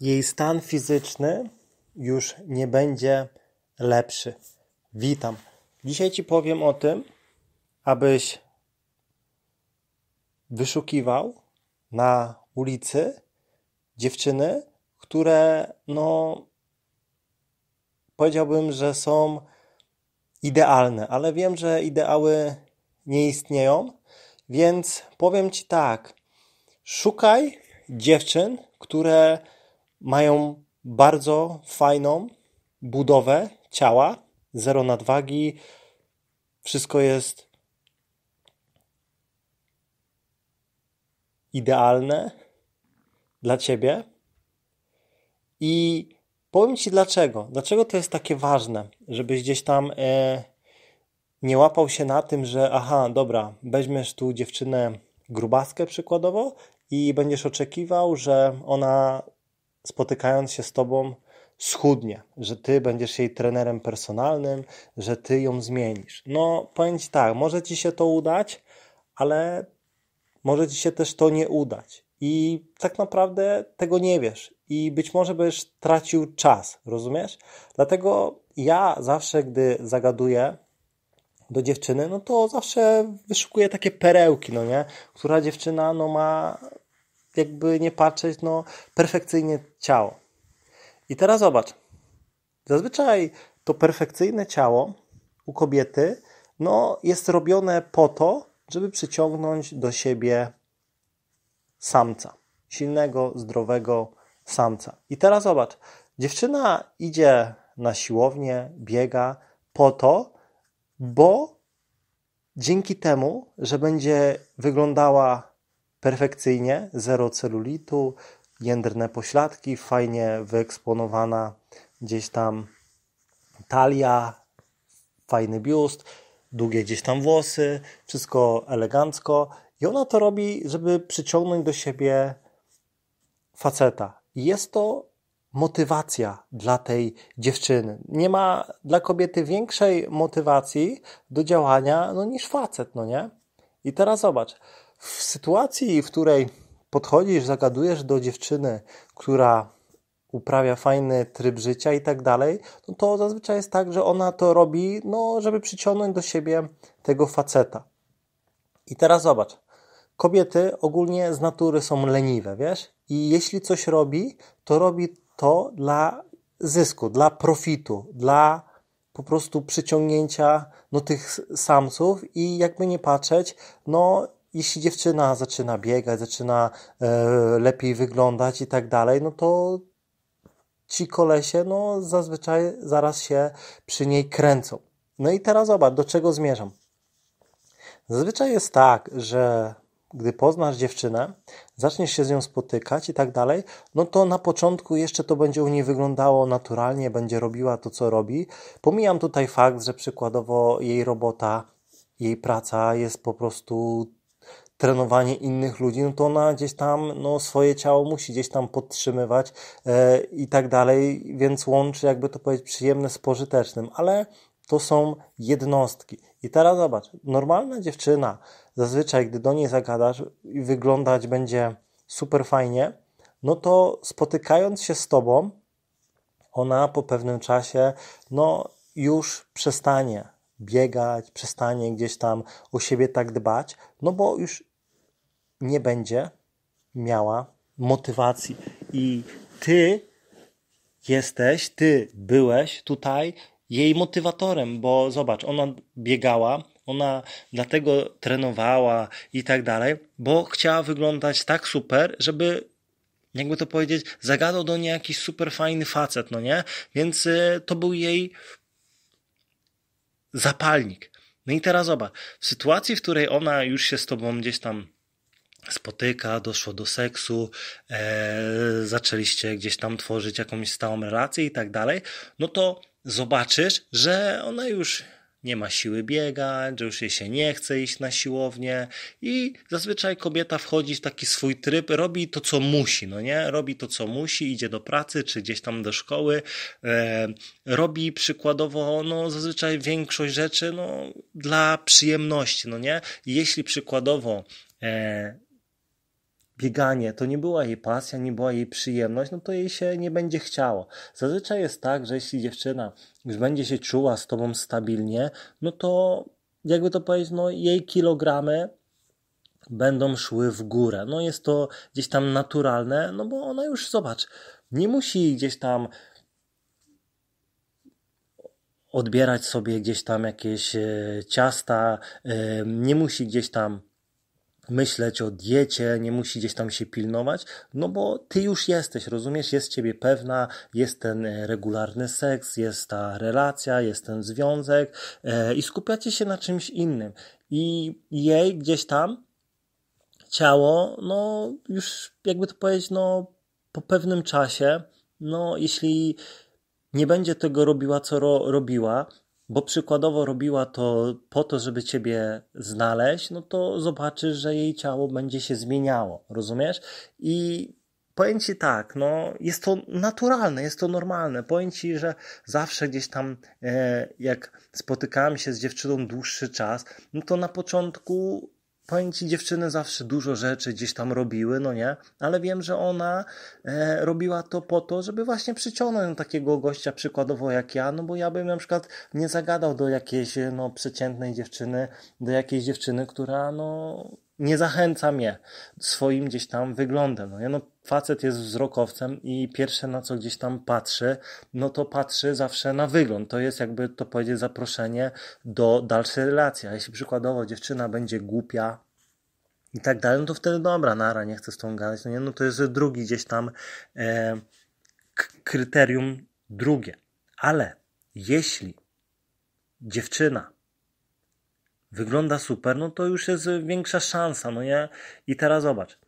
jej stan fizyczny już nie będzie lepszy. Witam. Dzisiaj Ci powiem o tym, abyś wyszukiwał na ulicy dziewczyny, które, no, powiedziałbym, że są idealne, ale wiem, że ideały nie istnieją, więc powiem Ci tak. Szukaj dziewczyn, które mają bardzo fajną budowę ciała, zero nadwagi, wszystko jest idealne dla ciebie. I powiem ci dlaczego. Dlaczego to jest takie ważne, żebyś gdzieś tam e, nie łapał się na tym, że aha, dobra, weźmiesz tu dziewczynę grubaskę przykładowo i będziesz oczekiwał, że ona spotykając się z Tobą, schudnie, że Ty będziesz jej trenerem personalnym, że Ty ją zmienisz. No, powiem Ci tak, może Ci się to udać, ale może Ci się też to nie udać. I tak naprawdę tego nie wiesz. I być może byś tracił czas, rozumiesz? Dlatego ja zawsze, gdy zagaduję do dziewczyny, no to zawsze wyszukuję takie perełki, no nie? Która dziewczyna, no ma jakby nie patrzeć, no, perfekcyjnie ciało. I teraz zobacz. Zazwyczaj to perfekcyjne ciało u kobiety, no, jest robione po to, żeby przyciągnąć do siebie samca. Silnego, zdrowego samca. I teraz zobacz. Dziewczyna idzie na siłownię, biega po to, bo dzięki temu, że będzie wyglądała perfekcyjnie, zero celulitu, jędrne pośladki, fajnie wyeksponowana gdzieś tam talia, fajny biust, długie gdzieś tam włosy, wszystko elegancko. I ona to robi, żeby przyciągnąć do siebie faceta. I jest to motywacja dla tej dziewczyny. Nie ma dla kobiety większej motywacji do działania no, niż facet, no nie? I teraz zobacz, w sytuacji, w której podchodzisz, zagadujesz do dziewczyny, która uprawia fajny tryb życia i tak dalej, no to zazwyczaj jest tak, że ona to robi, no, żeby przyciągnąć do siebie tego faceta. I teraz zobacz, kobiety ogólnie z natury są leniwe, wiesz? I jeśli coś robi, to robi to dla zysku, dla profitu, dla po prostu przyciągnięcia no, tych samców i jakby nie patrzeć, no jeśli dziewczyna zaczyna biegać, zaczyna e, lepiej wyglądać i tak dalej, no to ci kolesie no zazwyczaj zaraz się przy niej kręcą. No i teraz zobacz, do czego zmierzam. Zazwyczaj jest tak, że gdy poznasz dziewczynę, zaczniesz się z nią spotykać i tak dalej, no to na początku jeszcze to będzie u niej wyglądało naturalnie, będzie robiła to, co robi. Pomijam tutaj fakt, że przykładowo jej robota, jej praca jest po prostu trenowanie innych ludzi, no to ona gdzieś tam no, swoje ciało musi gdzieś tam podtrzymywać e, i tak dalej, więc łączy, jakby to powiedzieć, przyjemne z pożytecznym, ale to są jednostki. I teraz zobacz, normalna dziewczyna, zazwyczaj gdy do niej zagadasz i wyglądać będzie super fajnie, no to spotykając się z tobą, ona po pewnym czasie, no już przestanie biegać, przestanie gdzieś tam o siebie tak dbać, no bo już nie będzie miała motywacji. I ty jesteś, ty byłeś tutaj jej motywatorem, bo zobacz, ona biegała, ona dlatego trenowała i tak dalej, bo chciała wyglądać tak super, żeby jakby to powiedzieć, zagadał do niej jakiś super fajny facet, no nie? Więc y, to był jej zapalnik. No i teraz zobacz, w sytuacji, w której ona już się z tobą gdzieś tam spotyka, doszło do seksu, e, zaczęliście gdzieś tam tworzyć jakąś stałą relację i tak dalej, no to zobaczysz, że ona już nie ma siły biegać, że już jej się nie chce iść na siłownię i zazwyczaj kobieta wchodzi w taki swój tryb, robi to co musi, no nie? Robi to co musi, idzie do pracy czy gdzieś tam do szkoły, e, robi przykładowo, no zazwyczaj większość rzeczy, no dla przyjemności, no nie? Jeśli przykładowo e, bieganie to nie była jej pasja, nie była jej przyjemność, no to jej się nie będzie chciało. Zazwyczaj jest tak, że jeśli dziewczyna już będzie się czuła z tobą stabilnie, no to jakby to powiedzieć, no jej kilogramy będą szły w górę. No jest to gdzieś tam naturalne, no bo ona już, zobacz, nie musi gdzieś tam odbierać sobie gdzieś tam jakieś e, ciasta, e, nie musi gdzieś tam myśleć o diecie, nie musi gdzieś tam się pilnować, no bo ty już jesteś, rozumiesz, jest ciebie pewna, jest ten e, regularny seks, jest ta relacja, jest ten związek e, i skupiacie się na czymś innym. I jej gdzieś tam ciało, no już jakby to powiedzieć, no po pewnym czasie, no jeśli nie będzie tego robiła, co ro robiła, bo przykładowo robiła to po to, żeby ciebie znaleźć, no to zobaczysz, że jej ciało będzie się zmieniało, rozumiesz? I powiem ci tak, no jest to naturalne, jest to normalne. Powiem ci, że zawsze gdzieś tam, e, jak spotykałem się z dziewczyną dłuższy czas, no to na początku powiem ci, dziewczyny zawsze dużo rzeczy gdzieś tam robiły, no nie, ale wiem, że ona e, robiła to po to, żeby właśnie przyciągnąć takiego gościa przykładowo jak ja, no bo ja bym na przykład nie zagadał do jakiejś e, no przeciętnej dziewczyny, do jakiejś dziewczyny, która no nie zachęca mnie swoim gdzieś tam wyglądem. No, ja no, facet jest wzrokowcem i pierwsze na co gdzieś tam patrzy, no to patrzy zawsze na wygląd. To jest jakby to powiedzieć zaproszenie do dalszej relacji. A jeśli przykładowo dziewczyna będzie głupia, i tak dalej, no to wtedy dobra, nara, nie chcę z tą gadać, no nie, no to jest drugi gdzieś tam e, kryterium drugie. Ale jeśli dziewczyna wygląda super, no to już jest większa szansa. No ja i teraz zobacz.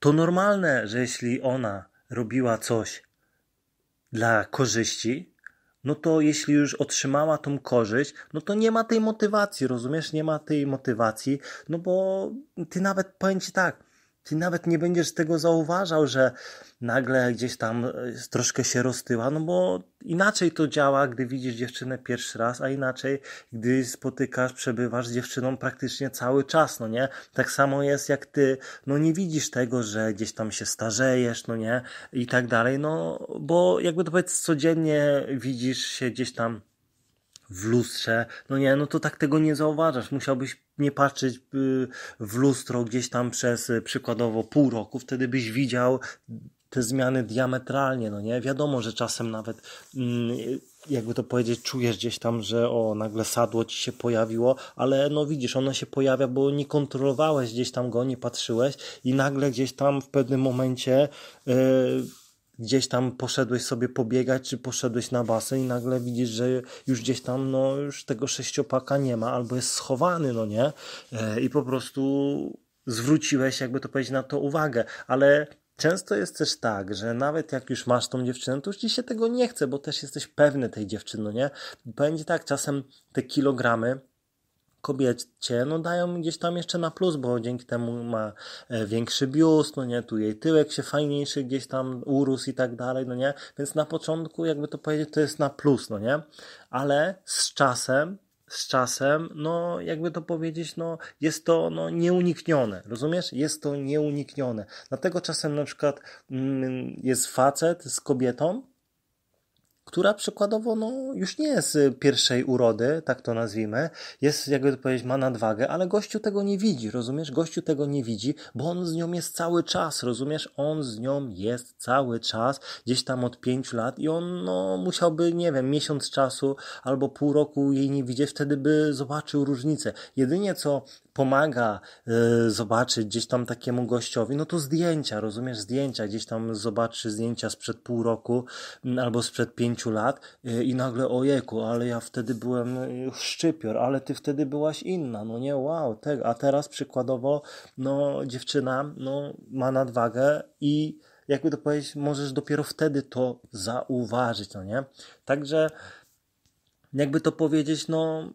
To normalne, że jeśli ona robiła coś dla korzyści, no to jeśli już otrzymała tą korzyść, no to nie ma tej motywacji, rozumiesz? Nie ma tej motywacji, no bo ty nawet, powiem ci tak, ty nawet nie będziesz tego zauważał, że nagle gdzieś tam e, troszkę się roztyła, no bo inaczej to działa, gdy widzisz dziewczynę pierwszy raz, a inaczej, gdy spotykasz, przebywasz z dziewczyną praktycznie cały czas, no nie? Tak samo jest jak ty, no nie widzisz tego, że gdzieś tam się starzejesz, no nie? I tak dalej, no bo jakby to powiedz, codziennie widzisz się gdzieś tam w lustrze, no nie, no to tak tego nie zauważasz, musiałbyś nie patrzeć y, w lustro gdzieś tam przez y, przykładowo pół roku, wtedy byś widział te zmiany diametralnie, no nie? Wiadomo, że czasem nawet, mm, jakby to powiedzieć, czujesz gdzieś tam, że o, nagle sadło ci się pojawiło, ale no widzisz, ono się pojawia, bo nie kontrolowałeś gdzieś tam go, nie patrzyłeś i nagle gdzieś tam w pewnym momencie yy, gdzieś tam poszedłeś sobie pobiegać, czy poszedłeś na basen i nagle widzisz, że już gdzieś tam, no już tego sześciopaka nie ma, albo jest schowany, no nie? Yy, I po prostu zwróciłeś, jakby to powiedzieć, na to uwagę, ale Często jest też tak, że nawet jak już masz tą dziewczynę, to już ci się tego nie chce, bo też jesteś pewny tej dziewczyny, no nie? Będzie tak, czasem te kilogramy kobiecie, no dają gdzieś tam jeszcze na plus, bo dzięki temu ma e, większy biust, no nie, tu jej tyłek się fajniejszy gdzieś tam urósł i tak dalej, no nie, więc na początku jakby to powiedzieć, to jest na plus, no nie, ale z czasem z czasem, no jakby to powiedzieć, no jest to no, nieuniknione, rozumiesz? Jest to nieuniknione. Dlatego czasem na przykład mm, jest facet z kobietą, która przykładowo no, już nie jest y, pierwszej urody, tak to nazwijmy, jest, jakby to powiedzieć, ma nadwagę, ale gościu tego nie widzi, rozumiesz? Gościu tego nie widzi, bo on z nią jest cały czas, rozumiesz? On z nią jest cały czas, gdzieś tam od pięciu lat i on no, musiałby, nie wiem, miesiąc czasu albo pół roku jej nie widzieć, wtedy by zobaczył różnicę. Jedynie co pomaga y, zobaczyć gdzieś tam takiemu gościowi, no to zdjęcia, rozumiesz, zdjęcia, gdzieś tam zobaczy zdjęcia sprzed pół roku mm, albo sprzed pięciu lat y, i nagle ojeku, ale ja wtedy byłem y, szczypior, ale ty wtedy byłaś inna, no nie, wow, te, a teraz przykładowo, no dziewczyna, no ma nadwagę i jakby to powiedzieć, możesz dopiero wtedy to zauważyć, no nie? Także jakby to powiedzieć, no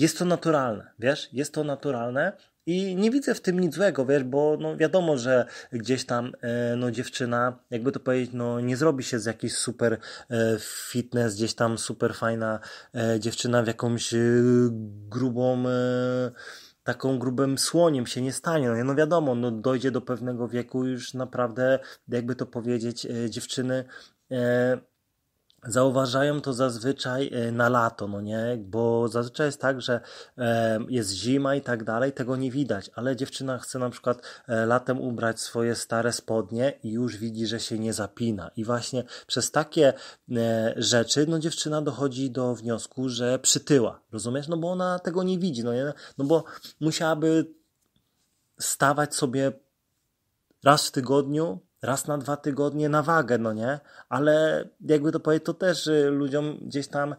jest to naturalne, wiesz, jest to naturalne i nie widzę w tym nic złego, wiesz, bo no wiadomo, że gdzieś tam e, no dziewczyna, jakby to powiedzieć, no nie zrobi się z jakiejś super e, fitness, gdzieś tam super fajna e, dziewczyna w jakąś grubą taką grubym słoniem się nie stanie. No, no wiadomo, no dojdzie do pewnego wieku już naprawdę, jakby to powiedzieć, dziewczyny Zauważają to zazwyczaj e, na lato, no nie? Bo zazwyczaj jest tak, że e, jest zima i tak dalej, tego nie widać, ale dziewczyna chce na przykład e, latem ubrać swoje stare spodnie i już widzi, że się nie zapina. I właśnie przez takie rzeczy, no dziewczyna dochodzi do wniosku, że przytyła, rozumiesz? No bo ona tego nie widzi, no nie? No bo musiałaby stawać sobie raz w tygodniu raz na dwa tygodnie na wagę, no nie? Ale jakby to powiedzieć, to też y, ludziom gdzieś tam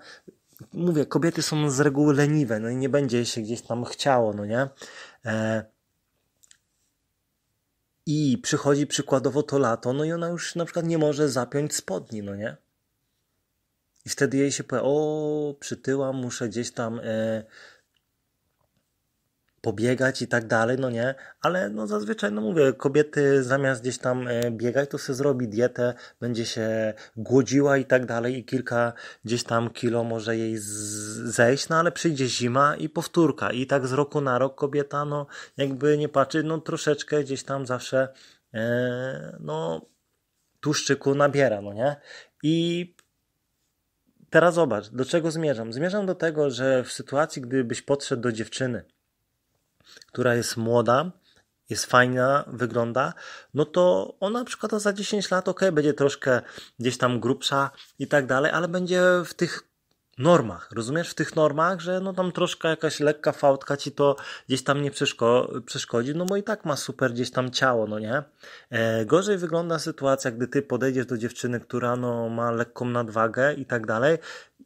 mówię, kobiety są z reguły leniwe, no i nie będzie się gdzieś tam chciało, no nie? E... I przychodzi przykładowo to lato, no i ona już na przykład nie może zapiąć spodni, no nie? I wtedy jej się powie, o, przytyłam, muszę gdzieś tam e, pobiegać i tak dalej, no nie, ale no zazwyczaj, no mówię, kobiety zamiast gdzieś tam e, biegać, to sobie zrobi dietę, będzie się głodziła i tak dalej i kilka gdzieś tam kilo może jej zejść, no ale przyjdzie zima i powtórka i tak z roku na rok kobieta, no jakby nie patrzy, no troszeczkę gdzieś tam zawsze, e, no tłuszczyku nabiera, no nie, i Teraz zobacz, do czego zmierzam. Zmierzam do tego, że w sytuacji, gdybyś podszedł do dziewczyny która jest młoda, jest fajna, wygląda, no to ona na przykład za 10 lat, ok, będzie troszkę gdzieś tam grubsza i tak dalej, ale będzie w tych normach, rozumiesz? W tych normach, że no tam troszkę jakaś lekka fałdka ci to gdzieś tam nie przeszko- przeszkodzi, no bo i tak ma super gdzieś tam ciało, no nie? E, gorzej wygląda sytuacja, gdy ty podejdziesz do dziewczyny, która no ma lekką nadwagę i tak dalej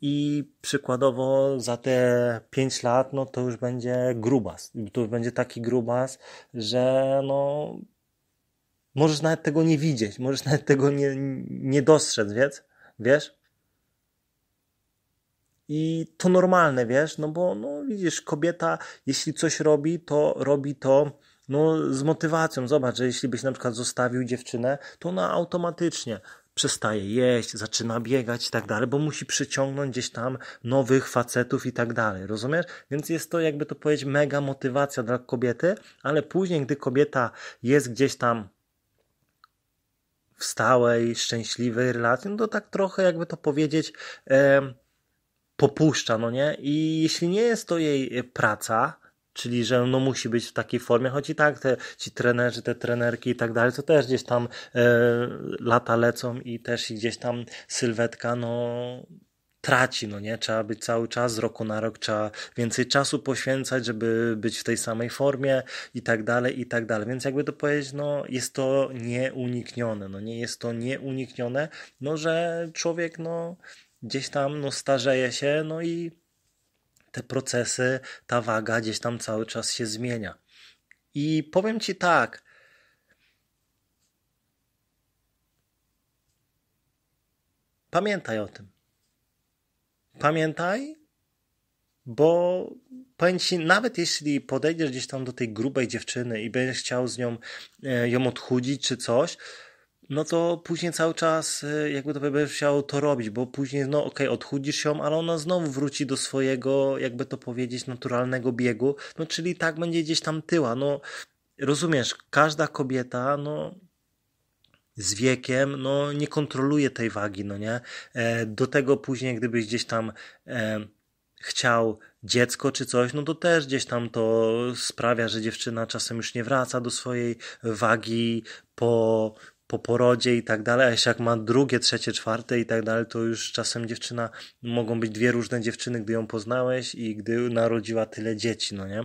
i przykładowo za te 5 lat, no to już będzie grubas. To już będzie taki grubas, że no możesz nawet tego nie widzieć, możesz nawet tego nie, nie dostrzec, wiesz, wiesz? I to normalne, wiesz, no bo no, widzisz, kobieta, jeśli coś robi, to robi to no, z motywacją. Zobacz, że jeśli byś na przykład zostawił dziewczynę, to ona automatycznie przestaje jeść, zaczyna biegać i tak dalej, bo musi przyciągnąć gdzieś tam nowych facetów i tak dalej, rozumiesz? Więc jest to jakby to powiedzieć mega motywacja dla kobiety, ale później, gdy kobieta jest gdzieś tam w stałej, szczęśliwej relacji, no to tak trochę jakby to powiedzieć e, popuszcza, no nie? I jeśli nie jest to jej e, praca, Czyli, że no musi być w takiej formie, choć i tak te, ci trenerzy, te trenerki i tak dalej, to też gdzieś tam e, lata lecą i też gdzieś tam sylwetka, no traci, no nie? Trzeba być cały czas, z roku na rok trzeba więcej czasu poświęcać, żeby być w tej samej formie i tak dalej, i tak dalej. Więc jakby to powiedzieć, no jest to nieuniknione, no nie jest to nieuniknione, no że człowiek, no gdzieś tam, no starzeje się, no i te procesy, ta waga gdzieś tam cały czas się zmienia. I powiem Ci tak. Pamiętaj o tym. Pamiętaj, bo powiem Ci, nawet jeśli podejdziesz gdzieś tam do tej grubej dziewczyny i będziesz chciał z nią e, ją odchudzić czy coś, no to później cały czas e, jakby to będziesz chciał to robić, bo później no okej, okay, odchudzisz ją, ale ona znowu wróci do swojego, jakby to powiedzieć, naturalnego biegu, no czyli tak będzie gdzieś tam tyła, no rozumiesz, każda kobieta, no z wiekiem, no nie kontroluje tej wagi, no nie? E, do tego później, gdybyś gdzieś tam e, chciał dziecko czy coś, no to też gdzieś tam to sprawia, że dziewczyna czasem już nie wraca do swojej wagi po po porodzie i tak dalej, a jeśli jak ma drugie, trzecie, czwarte i tak dalej, to już czasem dziewczyna, mogą być dwie różne dziewczyny, gdy ją poznałeś i gdy narodziła tyle dzieci, no nie?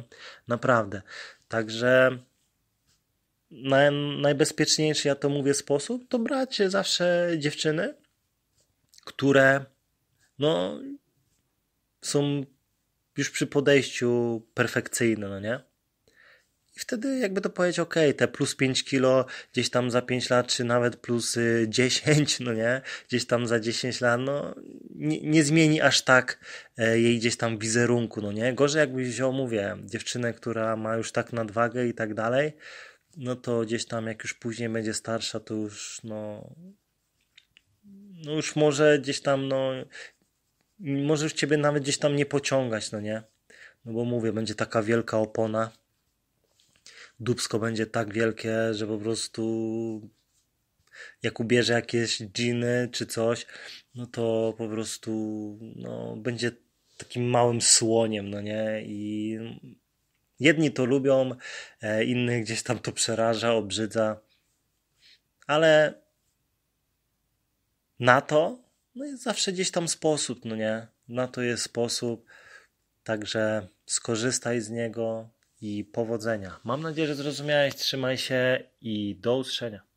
Naprawdę. Także naj, najbezpieczniejszy, ja to mówię, sposób, to bracie zawsze dziewczyny, które no są już przy podejściu perfekcyjne, no nie? wtedy jakby to powiedzieć, ok, te plus 5 kilo gdzieś tam za 5 lat, czy nawet plus 10, y, no nie, gdzieś tam za 10 lat, no nie, nie zmieni aż tak e, jej gdzieś tam wizerunku, no nie. Gorzej jakbyś wziął, mówię, dziewczynę, która ma już tak nadwagę i tak dalej, no to gdzieś tam jak już później będzie starsza, to już no, no już może gdzieś tam no, może już ciebie nawet gdzieś tam nie pociągać, no nie? No bo mówię, będzie taka wielka opona, dubsko będzie tak wielkie, że po prostu jak ubierze jakieś dżiny czy coś, no to po prostu no, będzie takim małym słoniem, no nie? I jedni to lubią, e, inni gdzieś tam to przeraża, obrzydza, ale na to no jest zawsze gdzieś tam sposób, no nie? Na to jest sposób, także skorzystaj z niego, i powodzenia. Mam nadzieję, że zrozumiałeś. Trzymaj się i do usłyszenia.